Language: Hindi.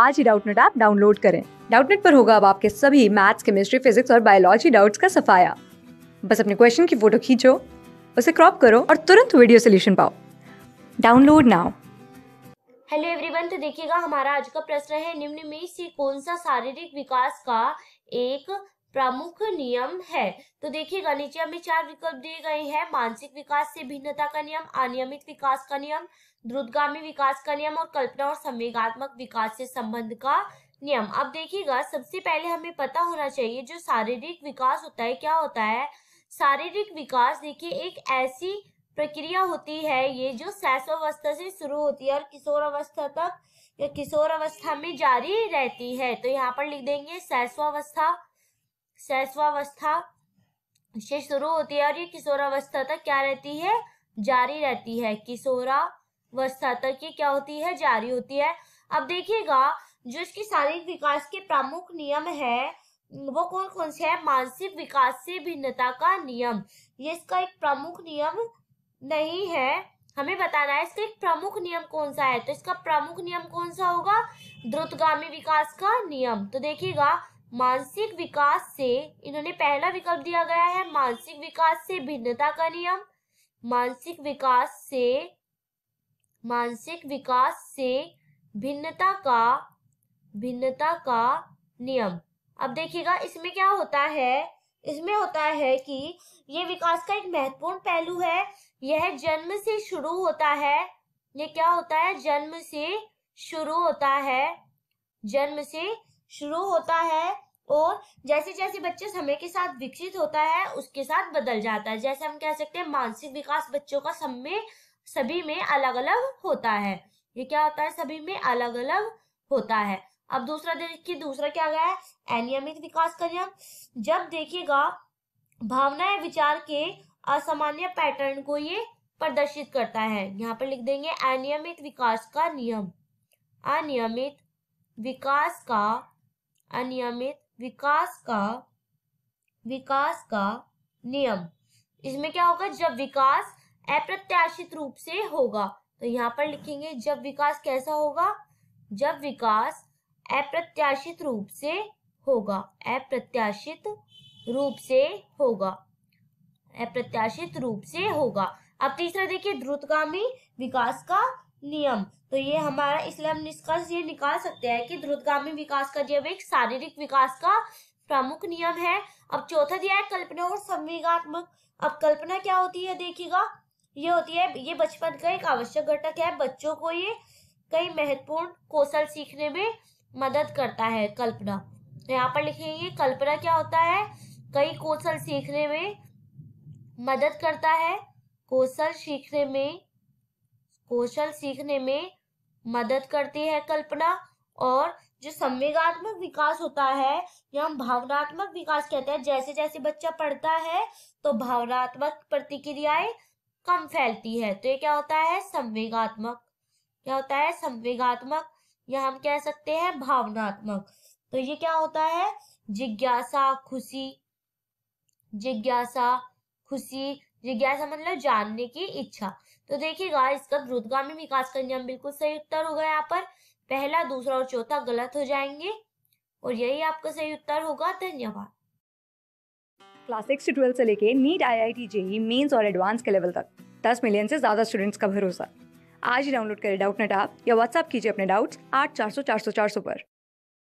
आज ही डाउटनेट ऐप डाउनलोड करें डाउटनेट पर होगा अब आपके सभी मैथ्स केमिस्ट्री फिजिक्स और बायोलॉजी डाउट्स का सफाया बस अपने क्वेश्चन की फोटो खींचो उसे क्रॉप करो और तुरंत वीडियो सोल्यूशन पाओ डाउनलोड नाउ हेलो एवरीवन तो देखिएगा हमारा आज का प्रश्न है निम्न में से कौन सा शारीरिक विकास का एक प्रमुख नियम है तो देखिएगा नीचे हमें चार विकल्प दिए गए हैं मानसिक विकास से भिन्नता का नियम अनियमित विकास का नियम द्रुतगामी विकास का नियम और कल्पना और संवेगात्मक विकास से संबंध का नियम अब देखिएगा सबसे पहले हमें पता होना चाहिए जो शारीरिक विकास होता है क्या होता है शारीरिक विकास देखिए एक ऐसी प्रक्रिया होती है ये जो शैशवावस्था से शुरू होती है और किशोर अवस्था तक या किशोर अवस्था में जारी रहती है तो यहाँ पर लिख देंगे शैशवावस्था शैशवावस्था से शुरू होती है और ये किशोरावस्था तक क्या रहती है जारी रहती है किशोरावस्था तक ये क्या होती है जारी होती है अब देखिएगा जो इसके शारीरिक विकास के प्रमुख नियम है वो कौन कौन से है मानसिक विकास से भिन्नता का नियम ये इसका एक प्रमुख नियम नहीं है हमें बताना है इसका एक प्रमुख नियम कौन सा है तो इसका प्रमुख नियम कौन सा होगा द्रुतगामी विकास का नियम तो देखिएगा मानसिक विकास से इन्होंने पहला विकल्प दिया गया है मानसिक विकास से भिन्नता का नियम मानसिक विकास से मानसिक विकास से भिन्नता का भिन्नता का नियम अब देखिएगा इसमें क्या होता है इसमें होता है कि ये विकास का एक महत्वपूर्ण पहलू है यह जन्म से शुरू होता है ये क्या होता है जन्म से शुरू होता है जन्म से शुरू होता है और जैसे जैसे बच्चे समय के साथ विकसित होता है उसके साथ बदल जाता है जैसे हम कह सकते हैं मानसिक विकास बच्चों का सब में सभी में अलग अलग होता है ये क्या होता है सभी में अलग अलग होता है अब दूसरा देखिए दूसरा क्या गया है अनियमित विकास का नियम जब देखिएगा भावना या विचार के असामान्य पैटर्न को ये प्रदर्शित करता है यहाँ पर लिख देंगे अनियमित विकास का नियम अनियमित विकास का अनियमित विकास का विकास का नियम इसमें क्या होगा जब विकास अप्रत्याशित रूप से होगा तो यहाँ पर लिखेंगे जब विकास कैसा होगा जब विकास अप्रत्याशित रूप से होगा अप्रत्याशित रूप से होगा अप्रत्याशित रूप से होगा अब तीसरा देखिए द्रुतगामी विकास का नियम तो ये हमारा इसलिए हम निष्कर्ष ये निकाल सकते हैं कि द्रुतगामी विकास का जैव एक शारीरिक विकास का प्रमुख नियम है अब चौथा दिया है कल्पना और संवेगात्मक अब कल्पना क्या होती है देखिएगा ये होती है ये बचपन का एक आवश्यक घटक है बच्चों को ये कई महत्वपूर्ण कौशल सीखने में मदद करता है कल्पना तो यहाँ पर लिखेंगे कल्पना क्या होता है कई कौशल सीखने में मदद करता है कौशल सीखने में कौशल सीखने में मदद करती है कल्पना और जो संवेगात्मक विकास होता है या हम भावनात्मक विकास कहते हैं जैसे जैसे बच्चा पढ़ता है तो भावनात्मक प्रतिक्रियाएं कम फैलती है तो ये क्या होता है संवेगात्मक क्या होता है संवेगात्मक या हम कह सकते हैं भावनात्मक तो ये क्या होता है जिज्ञासा खुशी जिज्ञासा खुशी जिज्ञासा मतलब जानने की इच्छा तो देखिएगा इसका द्रुतगामी विकास नियम बिल्कुल सही उत्तर होगा यहाँ पर पहला दूसरा और चौथा गलत हो जाएंगे और यही आपका सही उत्तर होगा धन्यवाद क्लास सिक्स से ट्वेल्थ से लेके NEET I I T JEE mains और एडवांस के लेवल तक दस मिलियन से ज़्यादा स्टूडेंट्स का भरोसा आज ही डाउनलोड करें डाउट नेट आप या व्हाट्सअप कीजिए अपने डाउट्स आठ चार सौ चार सौ चार सौ पर